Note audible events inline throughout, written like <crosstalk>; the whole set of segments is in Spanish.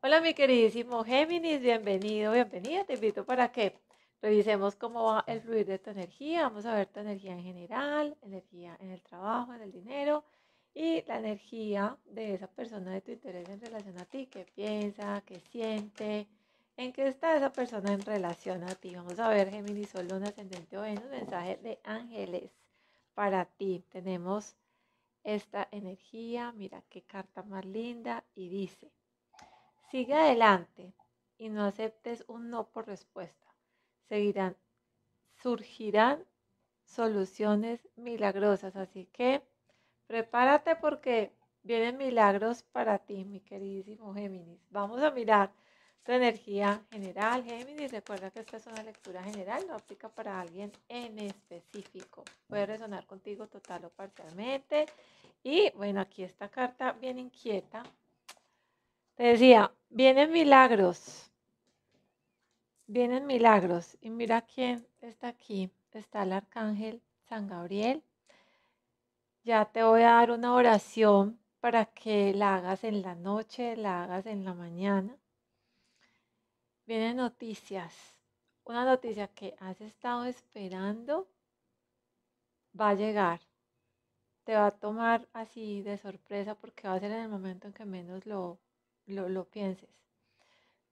Hola mi queridísimo Géminis, bienvenido, bienvenida. Te invito para que revisemos cómo va el fluir de tu energía. Vamos a ver tu energía en general, energía en el trabajo, en el dinero y la energía de esa persona de tu interés en relación a ti, qué piensa, qué siente, en qué está esa persona en relación a ti. Vamos a ver Géminis, solo un Ascendente o Venus, mensaje de ángeles para ti. Tenemos esta energía, mira qué carta más linda y dice. Sigue adelante y no aceptes un no por respuesta. Seguirán, surgirán soluciones milagrosas. Así que prepárate porque vienen milagros para ti, mi queridísimo Géminis. Vamos a mirar tu energía general, Géminis. Recuerda que esta es una lectura general, no aplica para alguien en específico. Puede resonar contigo total o parcialmente. Y bueno, aquí esta carta bien inquieta te decía, vienen milagros. Vienen milagros. Y mira quién está aquí. Está el arcángel San Gabriel. Ya te voy a dar una oración para que la hagas en la noche, la hagas en la mañana. Vienen noticias. Una noticia que has estado esperando va a llegar. Te va a tomar así de sorpresa porque va a ser en el momento en que menos lo lo, pienses.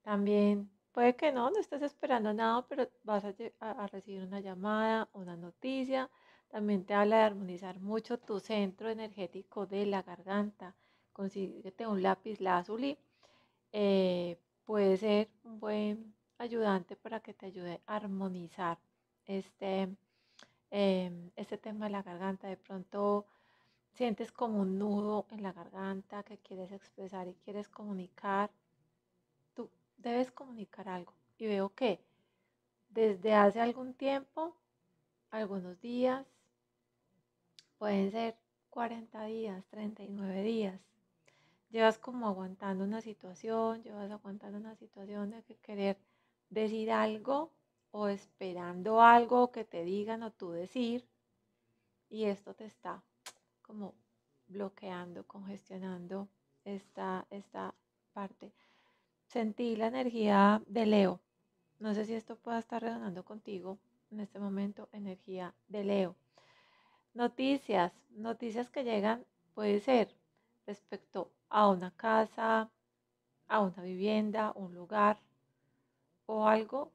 También puede que no, no estés esperando nada, pero vas a, recibir una llamada, una noticia. También te habla de armonizar mucho tu centro energético de la garganta. Consíguete un lápiz lazuli. Eh, puede ser un buen ayudante para que te ayude a armonizar este, em, este tema de la garganta. De pronto Sientes como un nudo en la garganta que quieres expresar y quieres comunicar. Tú debes comunicar algo. Y veo que desde hace algún tiempo, algunos días, pueden ser 40 días, 39 días, llevas como aguantando una situación, llevas aguantando una situación de que querer decir algo o esperando algo que te digan o tú decir y esto te está como bloqueando, congestionando esta, parte. Sentí la energía de Leo. No sé si esto pueda estar resonando contigo en este momento, energía de Leo. Noticias, noticias que llegan, puede ser respecto a una casa, a una vivienda, un lugar o algo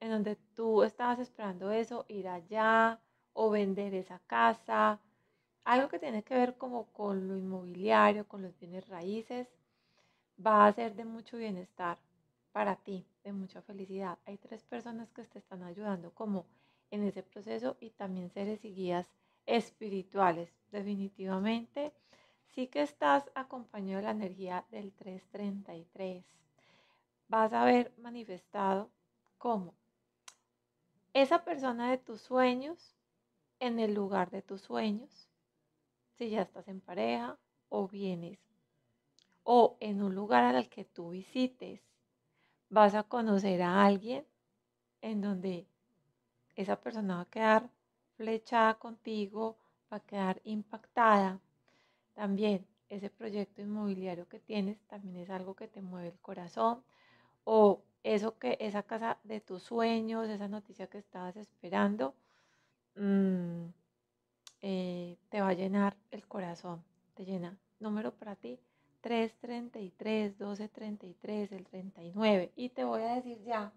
en donde tú estabas esperando eso, ir allá o vender esa casa algo que tiene que ver como con lo inmobiliario, con los bienes raíces, va a ser de mucho bienestar para ti, de mucha felicidad. Hay tres personas que te están ayudando como en ese proceso y también seres y guías espirituales. Definitivamente, sí que estás acompañado de la energía del 333. Vas a ver manifestado como esa persona de tus sueños en el lugar de tus sueños, si ya estás en pareja o vienes o en un lugar al que tú visites, vas a conocer a alguien en donde esa persona va a quedar flechada contigo, va a quedar impactada. También ese proyecto inmobiliario que tienes también es algo que te mueve el corazón o eso que esa casa de tus sueños, esa noticia que estabas esperando, mm, eh, te va a llenar el corazón, te llena. Número para ti, 333, 1233, el 39. Y te voy a decir ya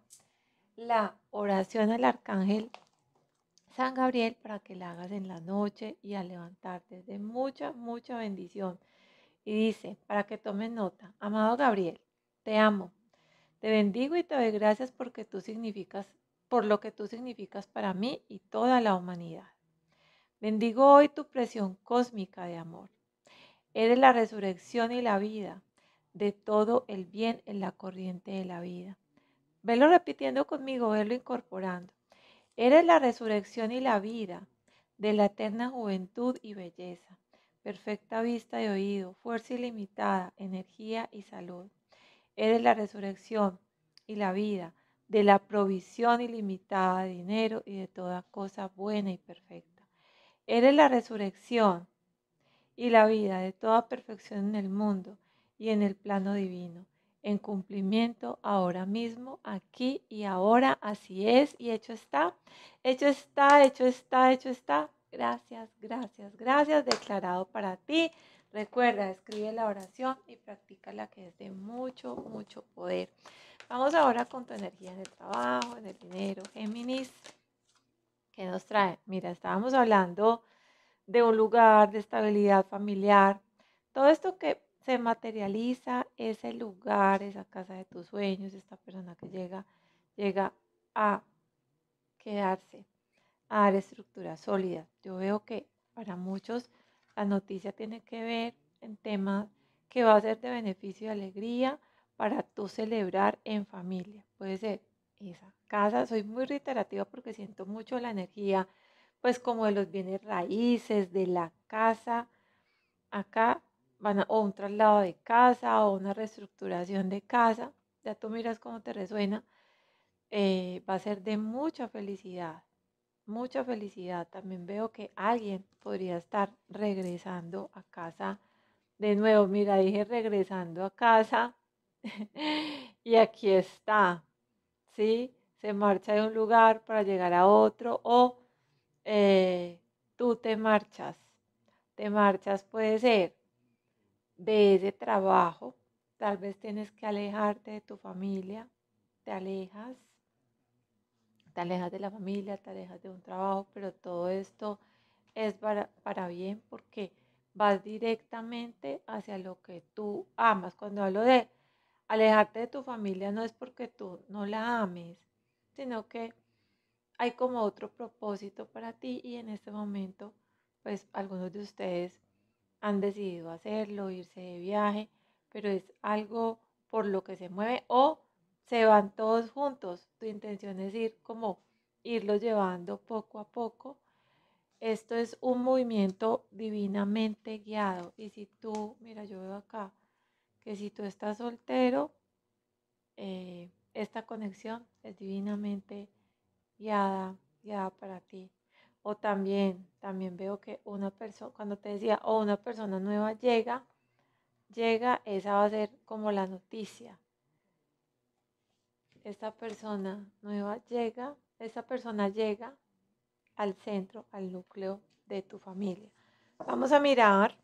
la oración al arcángel San Gabriel para que la hagas en la noche y al levantarte. de mucha, mucha bendición. Y dice, para que tomes nota, amado Gabriel, te amo, te bendigo y te doy gracias porque tú significas, por lo que tú significas para mí y toda la humanidad. Bendigo hoy tu presión cósmica de amor. Eres la resurrección y la vida de todo el bien en la corriente de la vida. Velo repitiendo conmigo, velo incorporando. Eres la resurrección y la vida de la eterna juventud y belleza, perfecta vista y oído, fuerza ilimitada, energía y salud. Eres la resurrección y la vida de la provisión ilimitada de dinero y de toda cosa buena y perfecta. Eres la resurrección y la vida de toda perfección en el mundo y en el plano divino, en cumplimiento ahora mismo, aquí y ahora, así es y hecho está, hecho está, hecho está, hecho está. Gracias, gracias, gracias, declarado para ti. Recuerda, escribe la oración y practica la que es de mucho, mucho poder. Vamos ahora con tu energía en el trabajo, en el dinero, Géminis. ¿Qué nos trae. Mira, estábamos hablando de un lugar de estabilidad familiar. Todo esto que se materializa, ese lugar, esa casa de tus sueños, esta persona que llega, llega a quedarse, a dar estructura sólida. Yo veo que para muchos la noticia tiene que ver en temas que va a ser de beneficio y alegría para tú celebrar en familia. Puede ser esa casa. Soy muy reiterativa porque siento mucho la energía, pues como de los bienes raíces, de la casa. Acá van a, o un traslado de casa o una reestructuración de casa. Ya tú miras cómo te resuena. Eh, va a ser de mucha felicidad, mucha felicidad. También veo que alguien podría estar regresando a casa. De nuevo, mira, dije regresando a casa <laughs> y aquí está. ¿sí? Se marcha de un lugar para llegar a otro o eh, tú te marchas. Te marchas puede ser de ese trabajo, tal vez tienes que alejarte de tu familia, te alejas, te alejas de la familia, te alejas de un trabajo, pero todo esto es para, para bien porque vas directamente hacia lo que tú amas. Cuando hablo de alejarte de tu familia no es porque tú no la ames, sino que hay como otro propósito para ti y en este momento, pues algunos de ustedes han decidido hacerlo, irse de viaje, pero es algo por lo que se mueve o se van todos juntos. Tu intención es ir como irlo llevando poco a poco. Esto es un movimiento divinamente guiado y si tú, mira, yo veo acá, que si tú estás soltero, eh, esta conexión es divinamente guiada, guiada para ti. O también, también veo que una persona, cuando te decía, o una persona nueva llega, llega, esa va a ser como la noticia. Esta persona nueva llega, esta persona llega al centro, al núcleo de tu familia. Vamos a mirar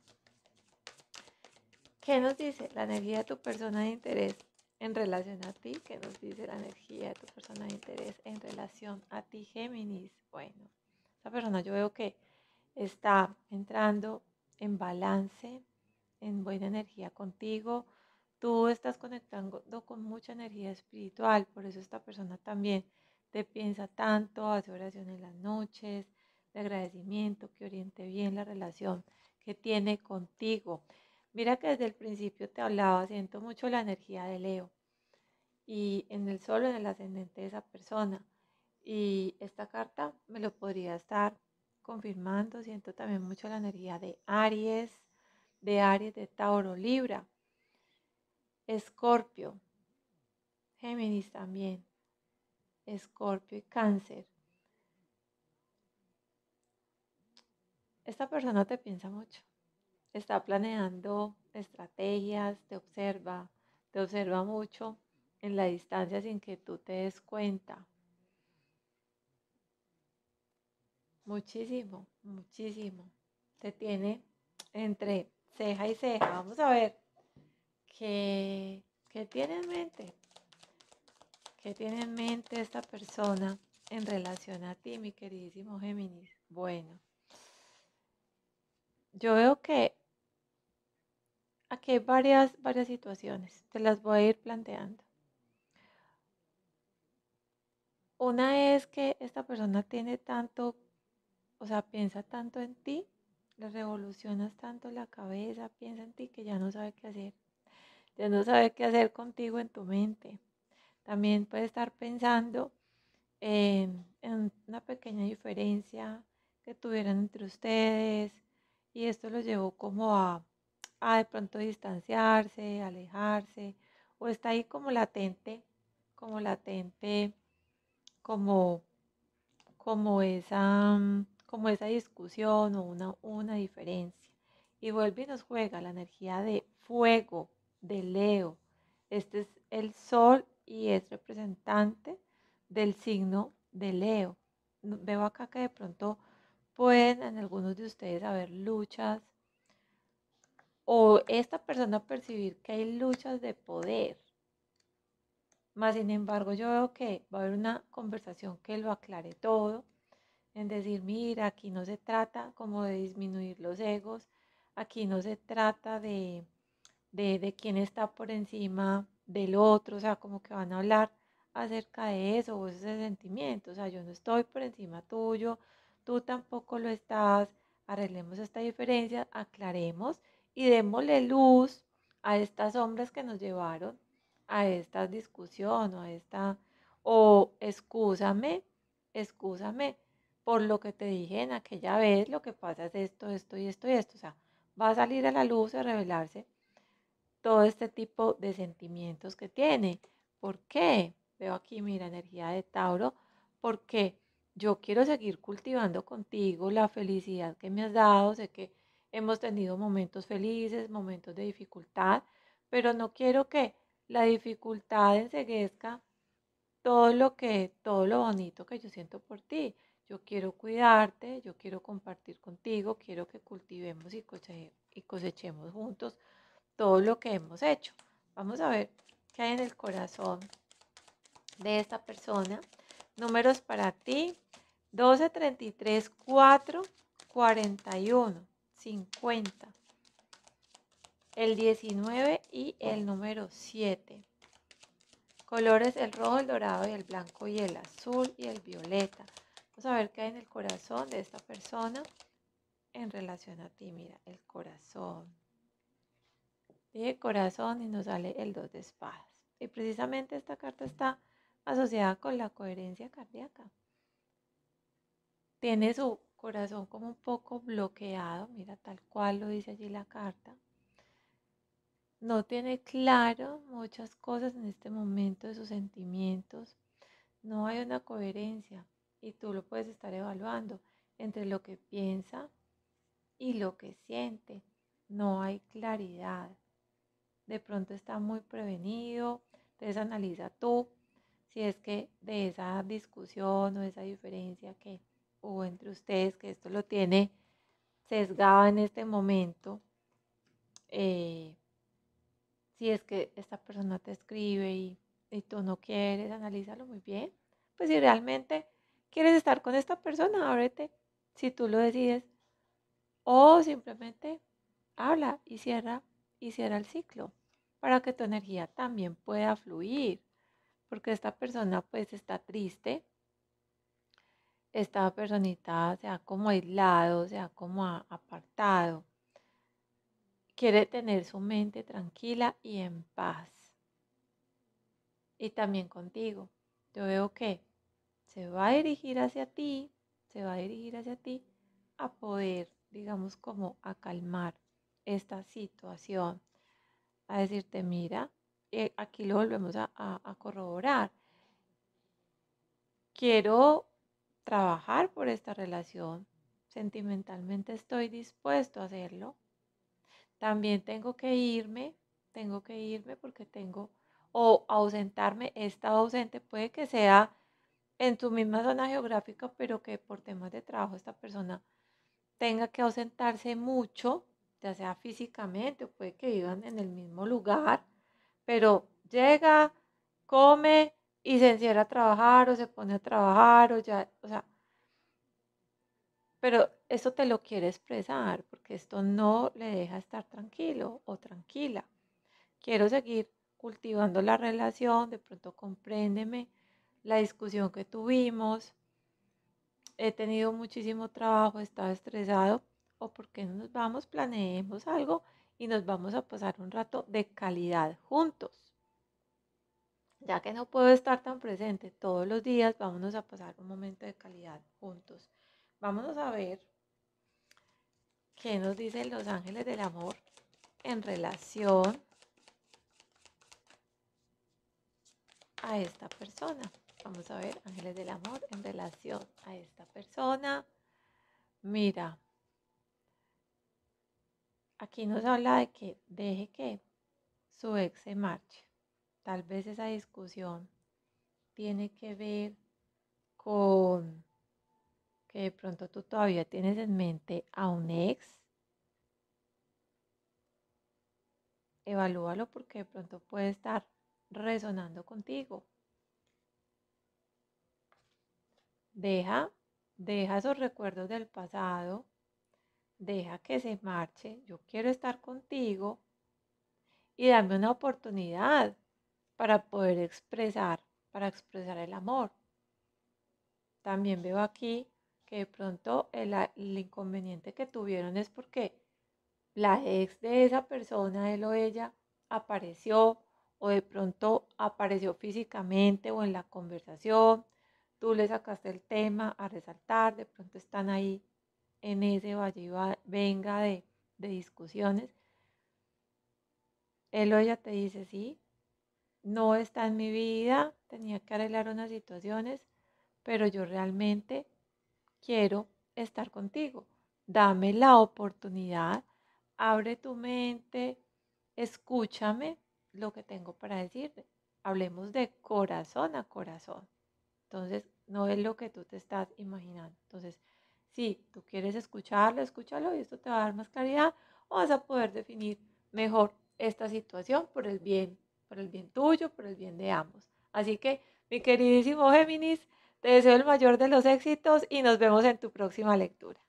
¿Qué nos dice la energía de tu persona de interés en relación a ti? ¿Qué nos dice la energía de tu persona de interés en relación a ti, Géminis? Bueno, esta persona yo veo que está entrando en balance, en buena energía contigo. Tú estás conectando con mucha energía espiritual, por eso esta persona también te piensa tanto, hace oraciones en las noches, de agradecimiento, que oriente bien la relación que tiene contigo. Mira que desde el principio te hablaba, siento mucho la energía de Leo y en el solo, en el ascendente de esa persona. Y esta carta me lo podría estar confirmando. Siento también mucho la energía de Aries, de Aries, de Tauro, Libra, Escorpio, Géminis también, Escorpio y Cáncer. Esta persona te piensa mucho está planeando estrategias, te observa, te observa mucho en la distancia sin que tú te des cuenta. Muchísimo, muchísimo. Te tiene entre ceja y ceja. Vamos a ver qué, qué tiene en mente. ¿Qué tiene en mente esta persona en relación a ti, mi queridísimo Géminis? Bueno, yo veo que Aquí hay varias, varias situaciones, te las voy a ir planteando. Una es que esta persona tiene tanto, o sea, piensa tanto en ti, le revolucionas tanto la cabeza, piensa en ti que ya no sabe qué hacer, ya no sabe qué hacer contigo en tu mente. También puede estar pensando en, en una pequeña diferencia que tuvieran entre ustedes y esto lo llevó como a a de pronto distanciarse, alejarse, o está ahí como latente, como latente, como, como, esa, mm, como esa discusión o una, una diferencia. Y vuelve y nos juega la energía de fuego, de Leo. Este es el sol y es representante del signo de Leo. Veo acá que de pronto pueden en algunos de ustedes haber luchas o esta persona percibir que hay luchas de poder. Más sin embargo, yo veo que va a haber una conversación que lo aclare todo, en decir, mira, aquí no se trata como de disminuir los egos, aquí no se trata de, de, quién está por encima del otro, o sea, como que van a hablar acerca de eso o ese sentimiento, o sea, yo no estoy por encima tuyo, tú tampoco lo estás, arreglemos esta diferencia, aclaremos y démosle luz a estas sombras que nos llevaron a esta discusión o a esta, o escúsame, escúsame por lo que te dije en aquella vez, lo que pasa es esto, esto y esto y esto. O sea, va a salir a la luz, a revelarse todo este tipo de sentimientos que tiene. ¿Por qué? Veo aquí, mira, energía de Tauro, porque yo quiero seguir cultivando contigo la felicidad que me has dado, sé que Hemos tenido momentos felices, momentos de dificultad, pero no quiero que la dificultad enseguezca todo lo que, todo lo bonito que yo siento por ti. Yo quiero cuidarte, yo quiero compartir contigo, quiero que cultivemos y, cosechemos juntos todo lo que hemos hecho. Vamos a ver qué hay en el corazón de esta persona. Números para ti, 1233441. 50, el 19 y el número 7. Colores el rojo, el dorado y el blanco y el azul y el violeta. Vamos a ver qué hay en el corazón de esta persona en relación a ti. Mira, el corazón. El corazón y nos sale el 2 de espadas. Y precisamente esta carta está asociada con la coherencia cardíaca. Tiene su corazón como un poco bloqueado, mira tal cual lo dice allí la carta. No tiene claro muchas cosas en este momento de sus sentimientos. No hay una coherencia y tú lo puedes estar evaluando entre lo que piensa y lo que siente. No hay claridad. De pronto está muy prevenido, entonces analiza tú si es que de esa discusión o esa diferencia que o entre ustedes que esto lo tiene sesgado en este momento, eh, si es que esta persona te escribe y, y tú no quieres, analízalo muy bien. Pues si realmente quieres estar con esta persona, ábrete si tú lo decides. O simplemente habla y cierra, y cierra el ciclo para que tu energía también pueda fluir. Porque esta persona pues está triste, esta personita se ha como aislado, se ha como apartado. Quiere tener su mente tranquila y en paz. Y también contigo. Yo veo que se va a dirigir hacia ti, se va a dirigir hacia ti a poder, digamos, como a calmar esta situación. A decirte, mira, eh, aquí lo volvemos a corroborar. Quiero trabajar por esta relación. Sentimentalmente estoy dispuesto a hacerlo. También tengo que irme, tengo que irme porque tengo, o ausentarme, he estado ausente, puede que sea en tu misma zona geográfica, pero que por temas de trabajo esta persona tenga que ausentarse mucho, ya sea físicamente puede que vivan en el mismo lugar, pero llega, come, y se encierra a trabajar o se pone a trabajar o ya, o sea, pero esto te lo quiere expresar porque esto no le deja estar tranquilo o tranquila. Quiero seguir cultivando la relación, de pronto compréndeme la discusión que tuvimos. He tenido muchísimo trabajo, he estado estresado, o por qué no nos vamos, planeemos algo y nos vamos a pasar un rato de calidad juntos ya que no puedo estar tan presente todos los días, vámonos a pasar un momento de calidad juntos. Vámonos a ver qué nos dicen los ángeles del amor en relación a esta persona. Vamos a ver, ángeles del amor en relación a esta persona. Mira, aquí nos habla de que deje que su ex se marche. Tal vez esa discusión tiene que ver con que de pronto tú todavía tienes en mente a un ex. Evalúalo porque de pronto puede estar resonando contigo. Deja, deja esos recuerdos del pasado, deja que se marche. Yo quiero estar contigo y dame una oportunidad para poder expresar, para expresar el amor. También veo aquí que de pronto el, inconveniente que tuvieron es porque la ex de esa persona, él o ella, apareció o de pronto apareció físicamente o en la conversación, tú le sacaste el tema a resaltar, de pronto están ahí en ese valle venga de, de discusiones. Él o ella te dice, sí, no está en mi vida, tenía que arreglar unas situaciones, pero yo realmente quiero estar contigo. Dame la oportunidad, abre tu mente, escúchame lo que tengo para decirte. Hablemos de corazón a corazón. Entonces, no es lo que tú te estás imaginando. Entonces, si tú quieres escucharlo, escúchalo y esto te va a dar más claridad o vas a poder definir mejor esta situación por el bien por el bien tuyo, por el bien de ambos. Así que, mi queridísimo Géminis, te deseo el mayor de los éxitos y nos vemos en tu próxima lectura.